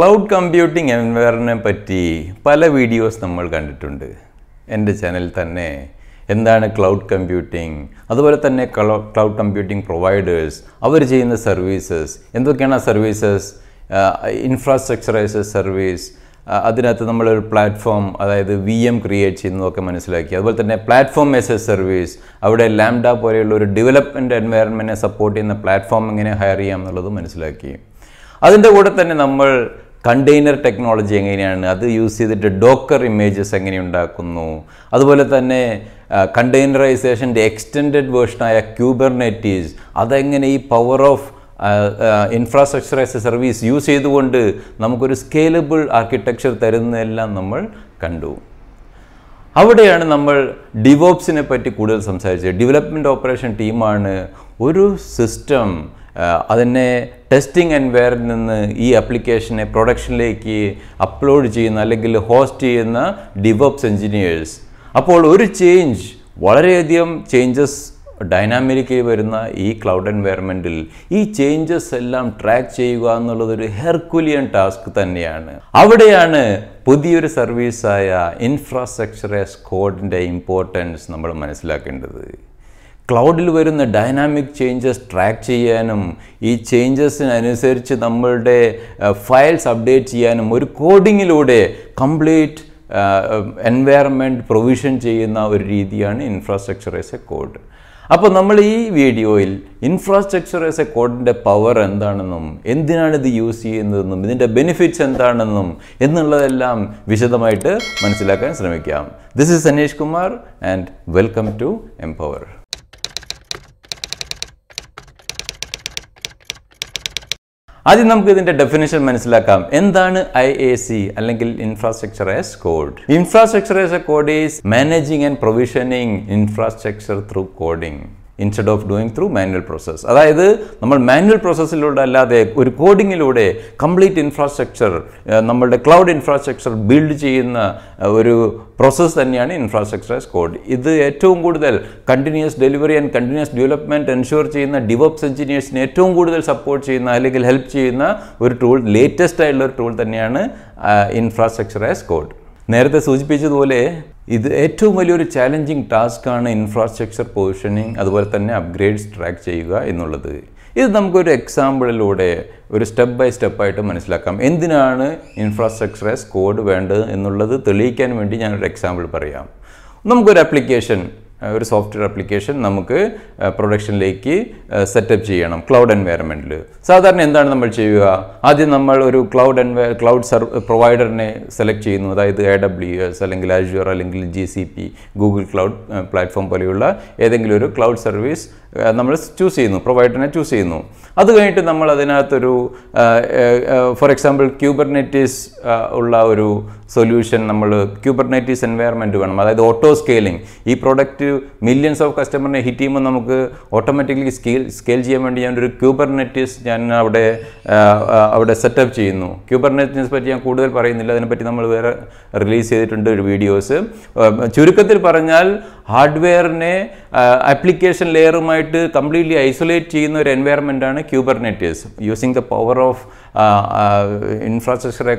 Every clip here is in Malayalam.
ക്ലൗഡ് കമ്പ്യൂട്ടിംഗ് എൻവയറിനെ പറ്റി പല വീഡിയോസ് നമ്മൾ കണ്ടിട്ടുണ്ട് എൻ്റെ ചാനൽ തന്നെ എന്താണ് ക്ലൗഡ് കമ്പ്യൂട്ടിംഗ് അതുപോലെ തന്നെ ക്ലൗഡ് കമ്പ്യൂട്ടിംഗ് പ്രൊവൈഡേഴ്സ് അവർ ചെയ്യുന്ന സർവീസസ് എന്തൊക്കെയാണ് ആ services infrastructure as a service അതിനകത്ത് നമ്മളൊരു പ്ലാറ്റ്ഫോം അതായത് വി എം ക്രിയേറ്റ് ചെയ്യുന്നതൊക്കെ മനസ്സിലാക്കി അതുപോലെ തന്നെ പ്ലാറ്റ്ഫോം എസ് എ സർവീസ് അവിടെ ലാംഡ പോലെയുള്ള ഒരു ഡെവലപ്മെൻറ്റ് എൻവയറൺമെൻറ്റിനെ സപ്പോർട്ട് ചെയ്യുന്ന പ്ലാറ്റ്ഫോം എങ്ങനെ ഹയർ ചെയ്യാം എന്നുള്ളത് മനസ്സിലാക്കി അതിൻ്റെ കൂടെ തന്നെ നമ്മൾ കണ്ടെയ്നർ ടെക്നോളജി എങ്ങനെയാണ് അത് യൂസ് ചെയ്തിട്ട് ഡോക്കർ ഇമേജസ് എങ്ങനെ ഉണ്ടാക്കുന്നു അതുപോലെ തന്നെ കണ്ടെയ്നറൈസേഷൻ്റെ എക്സ്റ്റെൻഡഡ് വേർഷനായ ക്യൂബർനെറ്റീസ് അതെങ്ങനെ ഈ power of infrastructure as a service use ചെയ്തുകൊണ്ട് നമുക്കൊരു സ്കേലബിൾ ആർക്കിടെക്ചർ തരുന്നതെല്ലാം നമ്മൾ കണ്ടു അവിടെയാണ് നമ്മൾ ഡിവോപ്സിനെ പറ്റി കൂടുതൽ സംസാരിച്ചത് ഡെവലപ്മെൻറ്റ് ഓപ്പറേഷൻ ടീമാണ് ഒരു സിസ്റ്റം അതിനെ ടെസ്റ്റിംഗ് എൻവയറിൽ നിന്ന് ഈ ആപ്ലിക്കേഷനെ പ്രൊഡക്ഷനിലേക്ക് അപ്ലോഡ് ചെയ്യുന്ന അല്ലെങ്കിൽ ഹോസ്റ്റ് ചെയ്യുന്ന ഡിവോപ്സ് എഞ്ചിനീയേഴ്സ് അപ്പോൾ ഒരു ചേഞ്ച് വളരെയധികം ചേഞ്ചസ് ഡൈനാമിക്കലി വരുന്ന ഈ ക്ലൗഡ് എൻവയറമെൻറ്റിൽ ഈ ചേഞ്ചസ് എല്ലാം ട്രാക്ക് ചെയ്യുക എന്നുള്ളതൊരു ഹെർക്കുലിയൻ ടാസ്ക് തന്നെയാണ് അവിടെയാണ് പുതിയൊരു സർവീസായ ഇൻഫ്രാസ്ട്രക്ചർ ആസ് കോഡിൻ്റെ ഇമ്പോർട്ടൻസ് നമ്മൾ മനസ്സിലാക്കേണ്ടത് ക്ലൗഡിൽ വരുന്ന ഡൈനാമിക് ചേഞ്ചസ് ട്രാക്ക് ചെയ്യാനും ഈ ചേഞ്ചസിനനുസരിച്ച് നമ്മളുടെ ഫയൽസ് അപ്ഡേറ്റ് ചെയ്യാനും ഒരു കോഡിങ്ങിലൂടെ കംപ്ലീറ്റ് എൻവയറമെൻറ്റ് പ്രൊവിഷൻ ചെയ്യുന്ന ഒരു രീതിയാണ് ഇൻഫ്രാസ്ട്രക്ചർ ആസ് എ കോഡ് അപ്പോൾ നമ്മൾ ഈ വീഡിയോയിൽ ഇൻഫ്രാസ്ട്രക്ചർ ആസ് എ കോഡിൻ്റെ പവർ എന്താണെന്നും എന്തിനാണ് ഇത് യൂസ് ചെയ്യുന്നതെന്നും ഇതിൻ്റെ ബെനിഫിറ്റ്സ് എന്താണെന്നും എന്നുള്ളതെല്ലാം വിശദമായിട്ട് മനസ്സിലാക്കാൻ ശ്രമിക്കാം this is Aneesh Kumar and welcome to empower ആദ്യം നമുക്ക് ഇതിന്റെ ഡെഫിനേഷൻ മനസ്സിലാക്കാം എന്താണ് ഐ എ സി അല്ലെങ്കിൽ infrastructure as code infrastructure as a code is managing and provisioning infrastructure through coding instead of doing through manual process അതായത് നമ്മൾ മാനുവൽ പ്രോസസ്സിലൂടെ അല്ലാതെ ഒരു കോഡിങ്ങിലൂടെ കംപ്ലീറ്റ് ഇൻഫ്രാസ്ട്രക്ചർ നമ്മളുടെ ക്ലൗഡ് ഇൻഫ്രാസ്ട്രക്ചർ ബിൽഡ് ചെയ്യുന്ന ഒരു പ്രോസസ്സ് തന്നെയാണ് ഇൻഫ്രാസ്ട്രക്ചർ ആസ് കോഡ് ഇത് ഏറ്റവും കൂടുതൽ continuous delivery and continuous development ensure ചെയ്യുന്ന ഡിവോപ്സ് എഞ്ചിനീയേഴ്സിനെ ഏറ്റവും കൂടുതൽ സപ്പോർട്ട് ചെയ്യുന്ന അല്ലെങ്കിൽ ഹെൽപ്പ് ചെയ്യുന്ന ഒരു ടൂൾ ലേറ്റസ്റ്റ് ആയിട്ടുള്ള ഒരു ടൂൾ തന്നെയാണ് ഇൻഫ്രാസ്ട്രക്ചർ ആസ് കോഡ് നേരത്തെ സൂചിപ്പിച്ചതുപോലെ ഇത് ഏറ്റവും വലിയൊരു ചാലഞ്ചിങ് ടാസ്ക്കാണ് ഇൻഫ്രാസ്ട്രക്ചർ പൊസിഷനിങ് അതുപോലെ തന്നെ അപ്ഗ്രേഡ്സ് ട്രാക്ക് ചെയ്യുക എന്നുള്ളത് ഇത് നമുക്കൊരു എക്സാമ്പിളിലൂടെ ഒരു സ്റ്റെപ്പ് ബൈ സ്റ്റെപ്പായിട്ട് മനസ്സിലാക്കാം എന്തിനാണ് ഇൻഫ്രാസ്ട്രക്ചർ ആസ് കോഡ് വേണ്ടത് എന്നുള്ളത് തെളിയിക്കാൻ വേണ്ടി ഞാനൊരു എക്സാമ്പിൾ പറയാം നമുക്കൊരു ആപ്ലിക്കേഷൻ ഒരു സോഫ്റ്റ്വെയർ ആപ്ലിക്കേഷൻ നമുക്ക് പ്രൊഡക്ഷനിലേക്ക് സെറ്റപ്പ് ചെയ്യണം ക്ലൗഡ് എൻവയറമെൻറ്റിൽ സാധാരണ എന്താണ് നമ്മൾ ചെയ്യുക ആദ്യം നമ്മൾ ഒരു ക്ലൗഡ് എൻവയ ക്ലൗഡ് സർ പ്രൊവൈഡറിനെ സെലക്ട് ചെയ്യുന്നു അതായത് എ ഡബ്ല്യു എസ് അല്ലെങ്കിൽ ആഷ്യൂർ അല്ലെങ്കിൽ G C P Google cloud platform പോലെയുള്ള ഏതെങ്കിലും ഒരു ക്ലൗഡ് സർവീസ് നമ്മൾ ചൂസ് ചെയ്യുന്നു പ്രൊവൈഡറിനെ ചൂസ് ചെയ്യുന്നു അത് കഴിഞ്ഞിട്ട് നമ്മൾ അതിനകത്തൊരു ഫോർ എക്സാമ്പിൾ ക്യൂബർനെറ്റീസ് ഉള്ള ഒരു സൊല്യൂഷൻ നമ്മൾ ക്യൂബർനൈറ്റീസ് എൻവയർമെൻറ്റ് വേണം അതായത് ഓട്ടോ സ്കെയിലിംഗ് ഈ പ്രോഡക്റ്റ് മില്യൺസ് ഓഫ് കസ്റ്റമറിനെ ഹിറ്റ് ചെയ്യുമ്പോൾ നമുക്ക് ഓട്ടോമാറ്റിക്കലി സ്കെയിൽ സ്കെയിൽ ചെയ്യാൻ വേണ്ടി ഞാനൊരു ക്യൂബർനെറ്റീസ് ഞാൻ അവിടെ അവിടെ സെറ്റപ്പ് ചെയ്യുന്നു ക്യൂബർനെറ്റീസ് പറ്റി ഞാൻ കൂടുതൽ പറയുന്നില്ല അതിനെപ്പറ്റി നമ്മൾ വേറെ റിലീസ് ചെയ്തിട്ടുണ്ട് ഒരു വീഡിയോസ് ചുരുക്കത്തിൽ പറഞ്ഞാൽ ഹാർഡ്വെയറിനെ ആപ്ലിക്കേഷൻ ലെയറുമായിട്ട് കംപ്ലീറ്റ്ലി ഐസൊലേറ്റ് ചെയ്യുന്ന ഒരു ആണ് Kubernetes using the power of ഇൻഫ്രാസ്ട്രക്ചറെ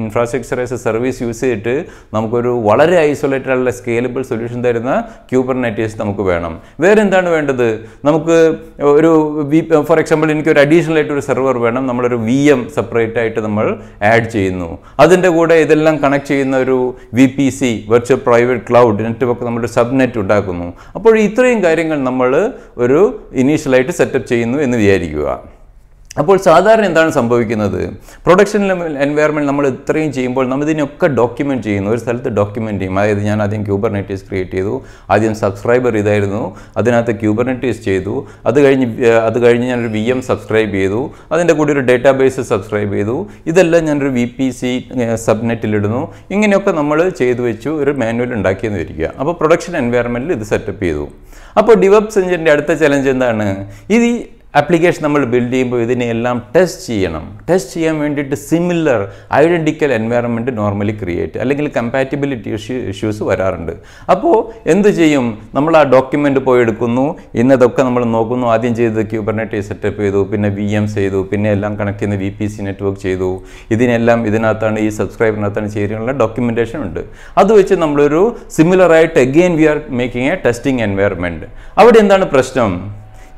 infrastructure as a service use ചെയ്തിട്ട് നമുക്കൊരു വളരെ ഐസൊലേറ്റഡ് ആയുള്ള സ്കേലബിൾ സൊല്യൂഷൻ തരുന്ന ക്യൂബർനെറ്റീസ് നമുക്ക് വേണം വേറെ എന്താണ് വേണ്ടത് നമുക്ക് ഒരു ഫോർ എക്സാമ്പിൾ എനിക്കൊരു അഡീഷണൽ ആയിട്ട് ഒരു സെർവർ വേണം നമ്മളൊരു വി എം സെപ്പറേറ്റ് ആയിട്ട് നമ്മൾ ആഡ് ചെയ്യുന്നു അതിൻ്റെ കൂടെ ഇതെല്ലാം കണക്ട് ചെയ്യുന്ന ഒരു V P C virtual private cloud network നമ്മളൊരു സബ് നെറ്റ് ഉണ്ടാക്കുന്നു അപ്പോൾ ഈ ഇത്രയും കാര്യങ്ങൾ നമ്മൾ ഒരു ഇനീഷ്യലായിട്ട് സെറ്റപ്പ് ചെയ്യുന്നു എന്ന് വിചാരിക്കുക അപ്പോൾ സാധാരണ എന്താണ് സംഭവിക്കുന്നത് പ്രൊഡക്ഷൻ എൻവയർമെൻറ്റ് നമ്മൾ ഇത്രയും ചെയ്യുമ്പോൾ നമ്മൾ ഇതിനൊക്കെ ഡോക്യുമെൻറ്റ് ചെയ്യുന്നു ഒരു സ്ഥലത്ത് ഡോക്യുമെൻ്റ് ചെയ്യും അതായത് ഞാൻ ആദ്യം നെറ്റീസ് ക്രിയേറ്റ് ചെയ്തു ആദ്യം സബ്സ്ക്രൈബർ ഇതായിരുന്നു അതിനകത്ത് നെറ്റീസ് ചെയ്തു അത് കഴിഞ്ഞ് അത് കഴിഞ്ഞ് ഞാനൊരു വി എം സബ്സ്ക്രൈബ് ചെയ്തു അതിൻ്റെ കൂടി ഒരു ഡേറ്റാ ബേസ് സബ്സ്ക്രൈബ് ചെയ്തു ഇതെല്ലാം ഞാനൊരു വി പി സി സബ്നെറ്റിലിടുന്നു ഇങ്ങനെയൊക്കെ നമ്മൾ ചെയ്തു വെച്ചു ഒരു മാനുവൽ ഉണ്ടാക്കിയെന്ന് വരിക അപ്പോൾ പ്രൊഡക്ഷൻ എൻവയർമെൻറ്റിൽ ഇത് സെറ്റപ്പ് ചെയ്തു അപ്പോൾ ഡിവപ്സ് എഞ്ചിൻ്റെ അടുത്ത ചലഞ്ച് എന്താണ് ഇത് ആപ്ലിക്കേഷൻ നമ്മൾ ബിൽഡ് ചെയ്യുമ്പോൾ ഇതിനെയെല്ലാം ടെസ്റ്റ് ചെയ്യണം ടെസ്റ്റ് ചെയ്യാൻ വേണ്ടിയിട്ട് similar identical environment normally create അല്ലെങ്കിൽ കമ്പാറ്റബിലിറ്റി ഇഷ്യൂ ഇഷ്യൂസ് വരാറുണ്ട് അപ്പോൾ എന്ത് ചെയ്യും നമ്മൾ ആ ഡോക്യുമെൻ്റ് പോയി എടുക്കുന്നു ഇന്നതൊക്കെ നമ്മൾ നോക്കുന്നു ആദ്യം ചെയ്തത് ക്യൂബർനെറ്റി സെറ്റപ്പ് ചെയ്തു പിന്നെ വി എം ചെയ്തു പിന്നെ എല്ലാം കണക്ട് ചെയ്യുന്ന വി പി സി നെറ്റ്വർക്ക് ചെയ്തു ഇതിനെല്ലാം ഇതിനകത്താണ് ഈ സബ്സ്ക്രൈബറിനകത്താണ് ചെയ്യാനുള്ള ഡോക്യുമെൻറ്റേഷൻ ഉണ്ട് അത് വെച്ച് നമ്മളൊരു സിമിലറായിട്ട് again we are making a testing environment അവിടെ എന്താണ് പ്രശ്നം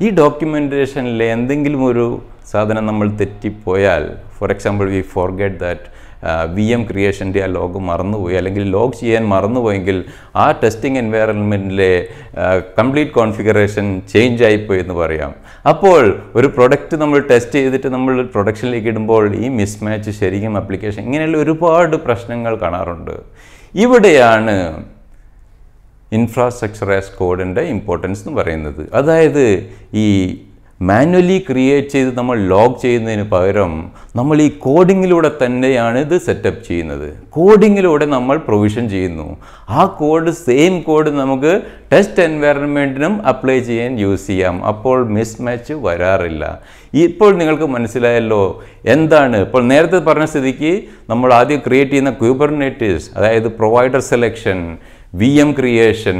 ഈ ഡോക്യുമെൻറ്റേഷനിൽ എന്തെങ്കിലും ഒരു സാധനം നമ്മൾ തെറ്റിപ്പോയാൽ for example we forget that V M ക്രിയേഷൻ്റെ ആ ലോഗ് മറന്നുപോയി അല്ലെങ്കിൽ ലോഗ് ചെയ്യാൻ മറന്നുപോയെങ്കിൽ ആ ടെസ്റ്റിംഗ് എൻവയറൺമെൻറ്റിലെ കംപ്ലീറ്റ് കോൺഫിഗറേഷൻ ചേഞ്ച് ആയിപ്പോയി എന്ന് പറയാം അപ്പോൾ ഒരു പ്രൊഡക്റ്റ് നമ്മൾ ടെസ്റ്റ് ചെയ്തിട്ട് നമ്മൾ പ്രൊഡക്ഷനിലേക്ക് ഇടുമ്പോൾ ഈ മിസ്മാച്ച് ശരിക്കും അപ്ലിക്കേഷൻ ഇങ്ങനെയുള്ള ഒരുപാട് പ്രശ്നങ്ങൾ കാണാറുണ്ട് ഇവിടെയാണ് ഇൻഫ്രാസ്ട്രക്ചർ ആസ് കോഡിൻ്റെ ഇമ്പോർട്ടൻസ് എന്ന് പറയുന്നത് അതായത് ഈ മാനുവലി ക്രിയേറ്റ് ചെയ്ത് നമ്മൾ ലോഗ് ചെയ്യുന്നതിന് പകരം നമ്മൾ ഈ കോഡിങ്ങിലൂടെ തന്നെയാണ് ഇത് സെറ്റപ്പ് ചെയ്യുന്നത് കോഡിങ്ങിലൂടെ നമ്മൾ പ്രൊവിഷൻ ചെയ്യുന്നു ആ കോഡ് സെയിം കോഡ് നമുക്ക് ടെസ്റ്റ് എൻവയറൺമെൻറ്റിനും അപ്ലൈ ചെയ്യാൻ യൂസ് ചെയ്യാം അപ്പോൾ മിസ് മാച്ച് വരാറില്ല ഇപ്പോൾ നിങ്ങൾക്ക് മനസ്സിലായല്ലോ എന്താണ് ഇപ്പോൾ നേരത്തെ പറഞ്ഞ സ്ഥിതിക്ക് നമ്മൾ ആദ്യം ക്രിയേറ്റ് ചെയ്യുന്ന ക്യൂബർനെറ്റീസ് അതായത് provider selection V M creation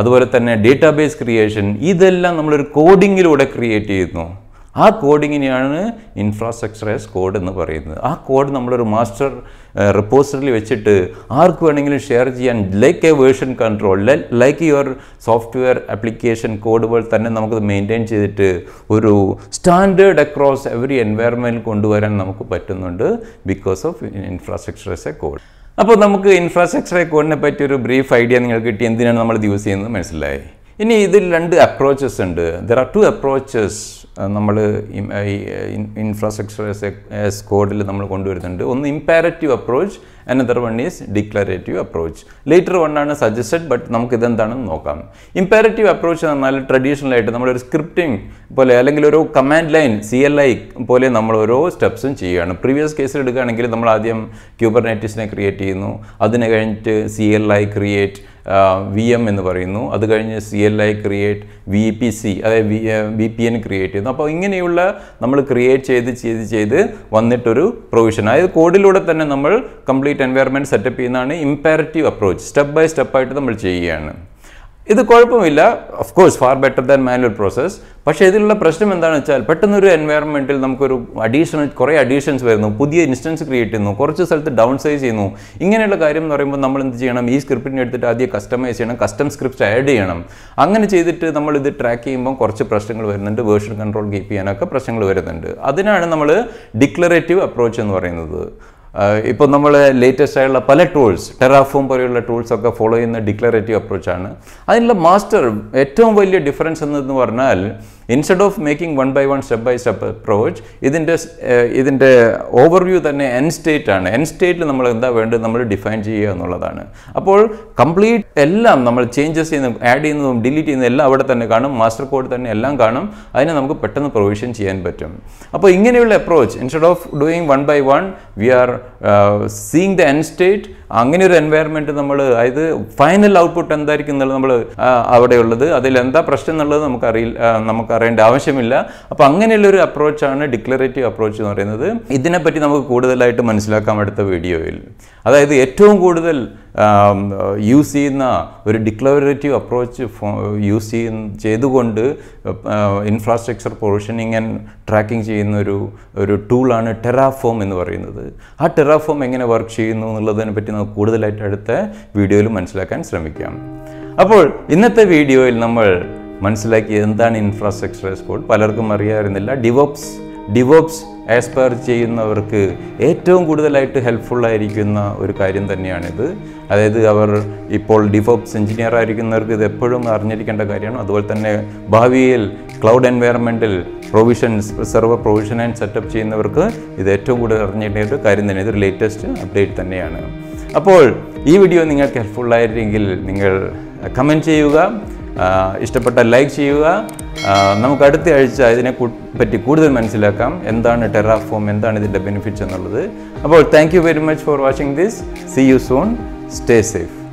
അതുപോലെ തന്നെ ഡേറ്റാബേസ് ക്രിയേഷൻ ഇതെല്ലാം നമ്മളൊരു കോഡിങ്ങിലൂടെ ക്രിയേറ്റ് ചെയ്യുന്നു ആ കോഡിങ്ങിനെയാണ് ഇൻഫ്രാസ്ട്രക്ചർ ആസ് കോഡ് എന്ന് പറയുന്നത് ആ കോഡ് നമ്മളൊരു മാസ്റ്റർ റിപ്പോസിറ്ററിൽ വെച്ചിട്ട് ആർക്ക് വേണമെങ്കിലും ഷെയർ ചെയ്യാൻ like a version control like your software application code പോലെ തന്നെ നമുക്ക് മെയിൻറ്റെയിൻ ചെയ്തിട്ട് ഒരു സ്റ്റാൻഡേർഡ് അക്രോസ് എവറി എൻവയറമെൻറ്റ് കൊണ്ടുവരാൻ നമുക്ക് പറ്റുന്നുണ്ട് because of infrastructure as a code അപ്പോൾ നമുക്ക് ഇൻഫ്രാസ്ട്രക്ചർ കോഡിനെ പറ്റി ഒരു ബ്രീഫ് ഐഡിയ നിങ്ങൾക്ക് കിട്ടി എന്തിനാണ് നമ്മൾ ഇത് യൂസ് ചെയ്യുന്നത് മനസ്സിലായി ഇനി ഇതിൽ രണ്ട് അപ്രോച്ചസ് ഉണ്ട് ദർ ആർ ടു അപ്രോച്ചസ് നമ്മൾ ഇൻഫ്രാസ്ട്രക്ചർ എസ് കോഡിൽ നമ്മൾ കൊണ്ടുവരുന്നുണ്ട് ഒന്ന് imperative approach another one is declarative approach later one ആണ് സജസ്റ്റഡ് ബട്ട് നമുക്ക് ഇതെന്താണെന്ന് നോക്കാം ഇമ്പാരറ്റീവ് അപ്രോച്ച് എന്ന് പറഞ്ഞാൽ ട്രഡീഷണൽ ആയിട്ട് നമ്മളൊരു സ്ക്രിപ്റ്റിംഗ് പോലെ അല്ലെങ്കിൽ ഒരു command line C L I പോലെ നമ്മൾ ഓരോ സ്റ്റെപ്സും ചെയ്യുകയാണ് പ്രീവിയസ് കേസിൽ എടുക്കുകയാണെങ്കിൽ നമ്മൾ ആദ്യം ക്യൂബർനെറ്റിസിനെ ക്രിയേറ്റ് ചെയ്യുന്നു അതിന് കഴിഞ്ഞിട്ട് C L I create V M എന്ന് പറയുന്നു അത് കഴിഞ്ഞ് C L I create V P C അതായത് വി പി എൻ ക്രിയേറ്റ് ചെയ്യുന്നു അപ്പോൾ ഇങ്ങനെയുള്ള നമ്മൾ ക്രിയേറ്റ് ചെയ്ത് ചെയ്ത് ചെയ്ത് വന്നിട്ടൊരു പ്രൊവിഷൻ അതായത് കോഡിലൂടെ തന്നെ നമ്മൾ കംപ്ലീറ്റ് എൻവയർമെൻറ്റ് സെറ്റപ്പ് ചെയ്യുന്നതാണ് ഇമ്പാരറ്റീവ് അപ്രോച്ച് സ്റ്റെപ്പ് ബൈ സ്റ്റെപ്പായിട്ട് നമ്മൾ ചെയ്യുകയാണ് ഇത് കുഴപ്പമില്ല of course far better than manual process പക്ഷേ ഇതിലുള്ള പ്രശ്നം എന്താണെന്ന് വെച്ചാൽ പെട്ടെന്നൊരു എൻവയറമെൻറ്റിൽ നമുക്കൊരു അഡീഷണൽ കുറേ അഡീഷൻസ് വരുന്നു പുതിയ ഇൻസ്റ്റൻസ് ക്രിയേറ്റ് ചെയ്യുന്നു കുറച്ച് സ്ഥലത്ത് ഡൗൺ സൈസ് ചെയ്യുന്നു ഇങ്ങനെയുള്ള കാര്യം എന്ന് പറയുമ്പോൾ നമ്മൾ എന്ത് ചെയ്യണം ഈ സ്ക്രിപ്റ്റിനെ എടുത്തിട്ട് ആദ്യം കസ്റ്റമൈസ് ചെയ്യണം കസ്റ്റം സ്ക്രിപ്റ്റ് ആഡ് ചെയ്യണം അങ്ങനെ ചെയ്തിട്ട് നമ്മൾ ഇത് ട്രാക്ക് ചെയ്യുമ്പോൾ കുറച്ച് പ്രശ്നങ്ങൾ വരുന്നുണ്ട് വേർഷൻ കൺട്രോൾ കീപ്പ് ചെയ്യാനൊക്കെ പ്രശ്നങ്ങൾ വരുന്നുണ്ട് അതിനാണ് നമ്മൾ ഡിക്ലറേറ്റീവ് അപ്രോച്ച് എന്ന് പറയുന്നത് ഇപ്പോൾ നമ്മൾ ലേറ്റസ്റ്റ് ആയുള്ള പല ടൂൾസ് ടെറാഫോം പോലെയുള്ള ടൂൾസൊക്കെ ഫോളോ ചെയ്യുന്ന ഡിക്ലറേറ്റീവ് അപ്രോച്ചാണ് അതിനുള്ള മാസ്റ്റർ ഏറ്റവും വലിയ ഡിഫറൻസ് എന്നതെന്ന് പറഞ്ഞാൽ instead of making one by one step by step approach ഇതിൻ്റെ ഇതിൻ്റെ ഓവർവ്യൂ തന്നെ എൻ സ്റ്റേറ്റ് ആണ് എൻ സ്റ്റേറ്റിൽ നമ്മൾ എന്താ വേണ്ടത് നമ്മൾ ഡിഫൈൻ ചെയ്യുക എന്നുള്ളതാണ് അപ്പോൾ കംപ്ലീറ്റ് എല്ലാം നമ്മൾ ചേഞ്ചസ് ചെയ്യുന്ന ആഡ് ചെയ്യുന്നതും ഡിലീറ്റ് ചെയ്യുന്നതും എല്ലാം അവിടെ തന്നെ കാണും മാസ്റ്റർ കോഡ് തന്നെ എല്ലാം കാണും അതിനെ നമുക്ക് പെട്ടെന്ന് പ്രൊവിഷൻ ചെയ്യാൻ പറ്റും അപ്പോൾ ഇങ്ങനെയുള്ള approach instead of doing one by one we are seeing the end state അങ്ങനെ ഒരു എൻവയർമെന്റ് നമ്മൾ അതായത് ഫൈനൽ ഔട്ട്പുട്ട് എന്തായിരിക്കും എന്നുള്ളത് നമ്മൾ അവിടെയുള്ളത് അതിൽ എന്താ പ്രശ്നം എന്നുള്ളത് അറിയില്ല നമുക്ക് അറിയേണ്ട ആവശ്യമില്ല അപ്പോൾ ഒരു അപ്രോച്ചാണ് ഡിക്ലറേറ്റീവ് അപ്രോച്ച് എന്ന് പറയുന്നത് ഇതിനെപ്പറ്റി നമുക്ക് കൂടുതലായിട്ട് മനസ്സിലാക്കാം അടുത്ത വീഡിയോയിൽ അതായത് ഏറ്റവും കൂടുതൽ യൂസ് ചെയ്യുന്ന ഒരു ഡിക്ലറേറ്റീവ് അപ്രോച്ച് യൂസ് ചെയ്യുന്ന ചെയ്തുകൊണ്ട് ഇൻഫ്രാസ്ട്രക്ചർ പൊസിഷനിങ് ആൻഡ് ട്രാക്കിംഗ് ചെയ്യുന്ന ഒരു ഒരു ടൂളാണ് ടെറാഫോം എന്ന് പറയുന്നത് ആ ടെറാഫോം എങ്ങനെ വർക്ക് ചെയ്യുന്നു എന്നുള്ളതിനെ പറ്റി നമുക്ക് കൂടുതലായിട്ട് അടുത്ത വീഡിയോയിൽ മനസ്സിലാക്കാൻ ശ്രമിക്കാം അപ്പോൾ ഇന്നത്തെ വീഡിയോയിൽ നമ്മൾ മനസ്സിലാക്കിയത് എന്താണ് ഇൻഫ്രാസ്ട്രക്ചർ സ്കൂൾ പലർക്കും അറിയാറുന്നില്ല ഡിവോപ്സ് ഡിവോപ്സ് ആസ്പയർ ചെയ്യുന്നവർക്ക് ഏറ്റവും കൂടുതലായിട്ട് ഹെൽപ്ഫുള്ളായിരിക്കുന്ന ഒരു കാര്യം തന്നെയാണിത് അതായത് അവർ ഇപ്പോൾ ഡിവോപ്സ് എഞ്ചിനീയർ ആയിരിക്കുന്നവർക്ക് ഇത് എപ്പോഴും അറിഞ്ഞിരിക്കേണ്ട കാര്യമാണ് അതുപോലെ തന്നെ ഭാവിയിൽ ക്ലൗഡ് എൻവയറമെൻറ്റിൽ provisions server provision and setup ചെയ്യുന്നവർക്ക് ഇത് ഏറ്റവും കൂടുതൽ അറിഞ്ഞിരിക്കേണ്ട ഒരു കാര്യം തന്നെ ഇതൊരു ലേറ്റസ്റ്റ് അപ്ഡേറ്റ് തന്നെയാണ് അപ്പോൾ ഈ വീഡിയോ നിങ്ങൾക്ക് ഹെൽപ്ഫുള്ളായിരുന്നെങ്കിൽ നിങ്ങൾ കമൻറ്റ് ചെയ്യുക ഇഷ്ടപ്പെട്ട ലൈക്ക് ചെയ്യുക നമുക്ക് അടുത്ത ആഴ്ച ഇതിനെ പറ്റി കൂടുതൽ മനസ്സിലാക്കാം എന്താണ് ടെറാഫോം എന്താണ് ഇതിൻ്റെ ബെനിഫിറ്റ്സ് എന്നുള്ളത് അപ്പോൾ thank you very much for watching this see you soon stay safe